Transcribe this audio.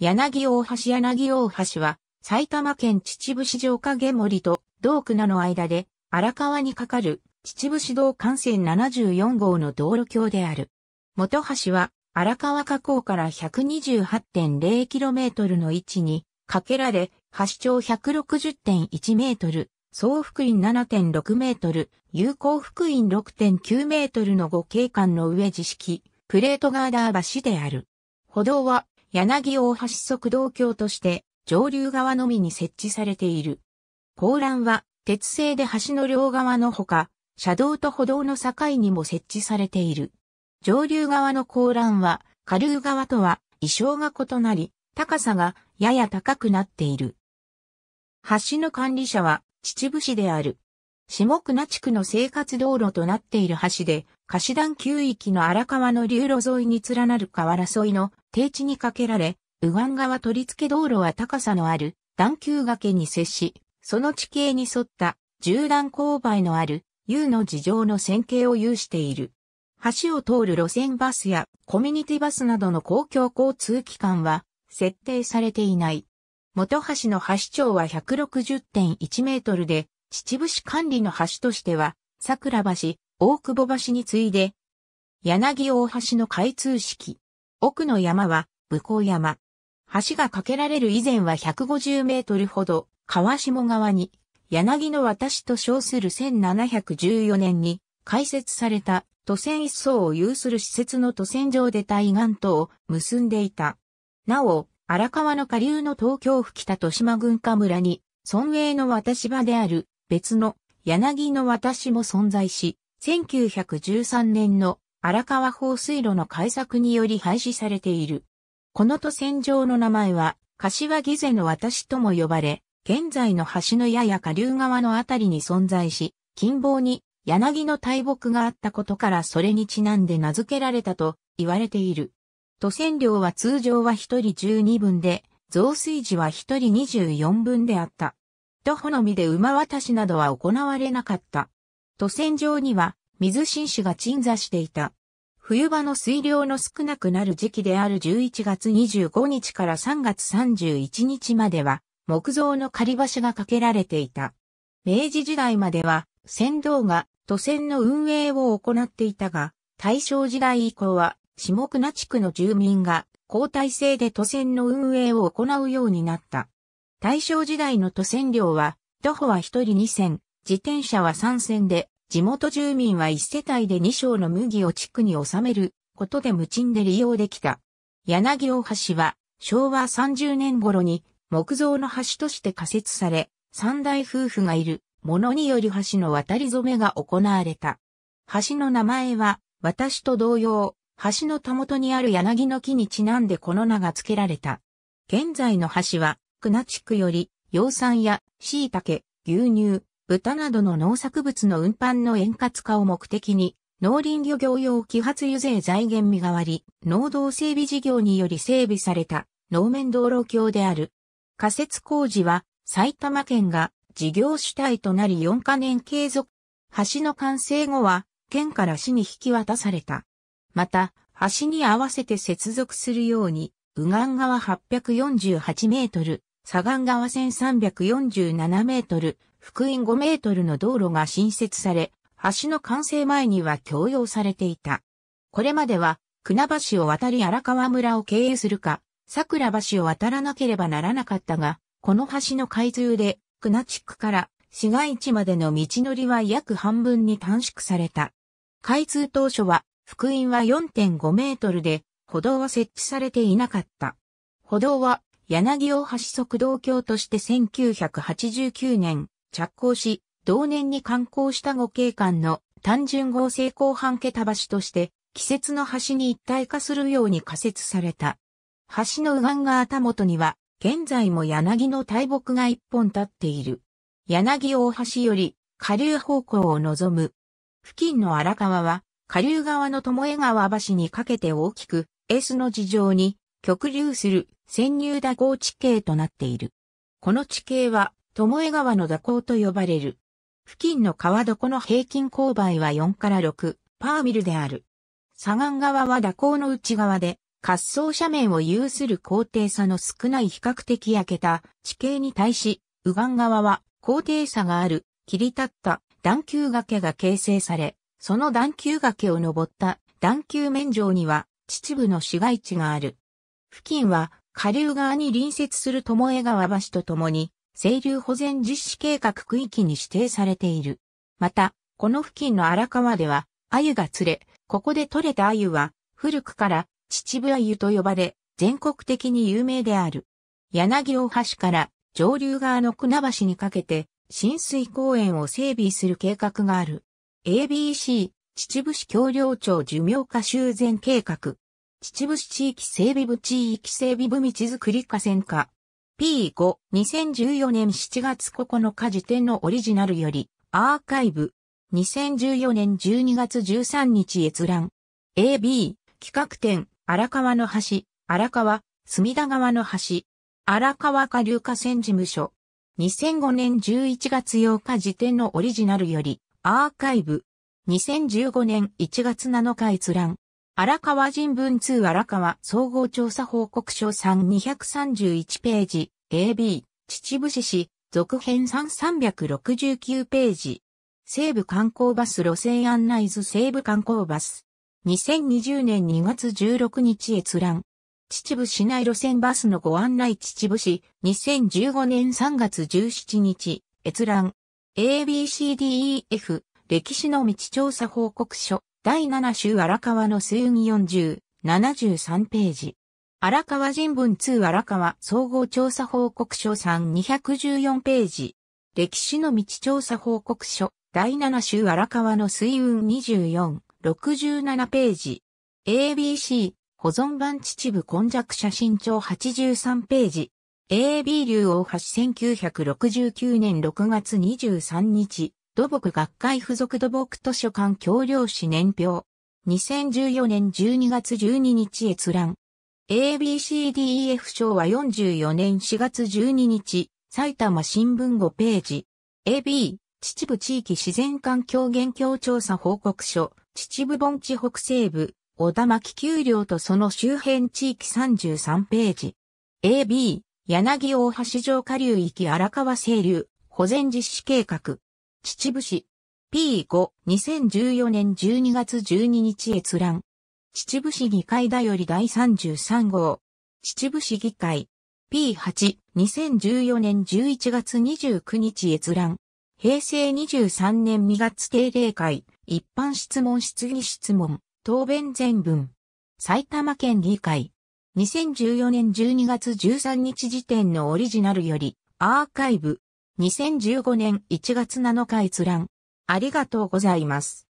柳大橋柳大橋は埼玉県秩父市城影森と道区名の間で荒川に架かる秩父市道幹線74号の道路橋である。元橋は荒川河口から 128.0km の位置に架けられ、橋長160.1メートル、総福院7.6メートル、有効福院6.9メートルの5景観の上自式、プレートガーダー橋である。歩道は柳大橋側道橋として上流側のみに設置されている。高欄は鉄製で橋の両側のほか、車道と歩道の境にも設置されている。上流側の高欄は下流側とは衣装が異なり、高さがやや高くなっている。橋の管理者は秩父市である。下久地区の生活道路となっている橋で、貸段旧域の荒川の流路沿いに連なる川原沿いの低地にかけられ、右岸側取付道路は高さのある段丘崖に接し、その地形に沿った縦断勾配のある U の地上の線形を有している。橋を通る路線バスやコミュニティバスなどの公共交通機関は設定されていない。元橋の橋長は160.1メートルで、秩父市管理の橋としては、桜橋、大久保橋に次いで、柳大橋の開通式、奥の山は武甲山。橋が架けられる以前は150メートルほど、川下側に、柳の私と称する1714年に開設された都線一層を有する施設の都線上で対岸とを結んでいた。なお、荒川の下流の東京府北豊島郡下村に、村営の渡し場である別の柳の渡しも存在し、1913年の荒川放水路の改作により廃止されている。この都船場の名前は、柏木瀬の私とも呼ばれ、現在の橋のやや下流側のあたりに存在し、近傍に柳の大木があったことからそれにちなんで名付けられたと言われている。都船量は通常は1人12分で、増水時は1人24分であった。徒歩のみで馬渡しなどは行われなかった。都船場には水新種が鎮座していた。冬場の水量の少なくなる時期である11月25日から3月31日までは、木造の仮橋が架けられていた。明治時代までは、船頭が都船の運営を行っていたが、大正時代以降は、下船地区の住民が交代制で都船の運営を行うようになった。大正時代の都船料は、徒歩は1人2船、自転車は3船で、地元住民は一世帯で二升の麦を地区に収めることで無賃で利用できた。柳大橋は昭和30年頃に木造の橋として仮設され、三代夫婦がいるものにより橋の渡り染めが行われた。橋の名前は私と同様、橋のたもとにある柳の木にちなんでこの名が付けられた。現在の橋は、久名地区より、養蚕や椎茸、牛乳、豚などの農作物の運搬の円滑化を目的に、農林漁業用揮発油税財源身代わり、農道整備事業により整備された農面道路橋である。仮設工事は埼玉県が事業主体となり4カ年継続。橋の完成後は県から市に引き渡された。また、橋に合わせて接続するように、右岸側848メートル、左岸側1347メートル、福音5メートルの道路が新設され、橋の完成前には供用されていた。これまでは、船橋を渡り荒川村を経由するか、桜橋を渡らなければならなかったが、この橋の開通で、船地区から市街地までの道のりは約半分に短縮された。開通当初は、福音は4.5メートルで、歩道は設置されていなかった。歩道は、柳大橋側道橋として1989年、着工し、同年に観光した五景観の単純合成後半桁橋として、季節の橋に一体化するように仮設された。橋の右岸側頭。とには、現在も柳の大木が一本立っている。柳大橋より下流方向を望む。付近の荒川は、下流側の巴川橋にかけて大きく、S の地上に、極流する、潜入蛇行地形となっている。この地形は、巴川の蛇行と呼ばれる。付近の川床の平均勾配は4から6パーミルである。左岸側は蛇行の内側で、滑走斜面を有する高低差の少ない比較的焼けた地形に対し、右岸側は高低差がある、切り立った段丘崖が形成され、その段丘崖を登った段丘面上には秩父の市街地がある。付近は下流側に隣接する巴川橋とともに清流保全実施計画区域に指定されている。また、この付近の荒川では、鮎が釣れ、ここで取れた鮎は、古くから秩父鮎と呼ばれ、全国的に有名である。柳大橋から上流側の船橋にかけて、浸水公園を整備する計画がある。ABC、秩父市橋梁町寿命化修繕計画。秩父市地域整備部地域整備部道づくり河川化、P5、2014年7月9日時点のオリジナルより、アーカイブ、2014年12月13日閲覧。AB、企画展、荒川の橋、荒川、隅田川の橋、荒川下流河川事務所。2005年11月8日時点のオリジナルより、アーカイブ。2015年1月7日閲覧。荒川人文2荒川総合調査報告書3231ページ AB 秩父市市続編3369ページ西部観光バス路線案内図西部観光バス2020年2月16日閲覧秩父市内路線バスのご案内秩父市2015年3月17日閲覧 ABCDEF 歴史の道調査報告書第7週荒川の水運40、73ページ。荒川人文2荒川総合調査報告書3 214ページ。歴史の道調査報告書第7週荒川の水運24、67ページ。ABC 保存版秩父根弱写真帳83ページ。AB 流大橋1969年6月23日、土木学会附属土木図書館橋梁市年表。2014年12月12日閲覧。ABCDEF 昭は44年4月12日、埼玉新聞5ページ。AB、秩父地域自然環境現況調査報告書、秩父盆地北西部、小田巻丘陵とその周辺地域33ページ。AB、柳大橋上下流域荒川清流、保全実施計画。秩父市。P5、2014年12月12日閲覧。秩父市議会だより第33号。秩父市議会。P8、2014年11月29日閲覧。平成23年2月定例会、一般質問質疑質問、答弁全文。埼玉県議会。2014年12月13日時点のオリジナルより、アーカイブ、2015年1月7日閲覧。ありがとうございます。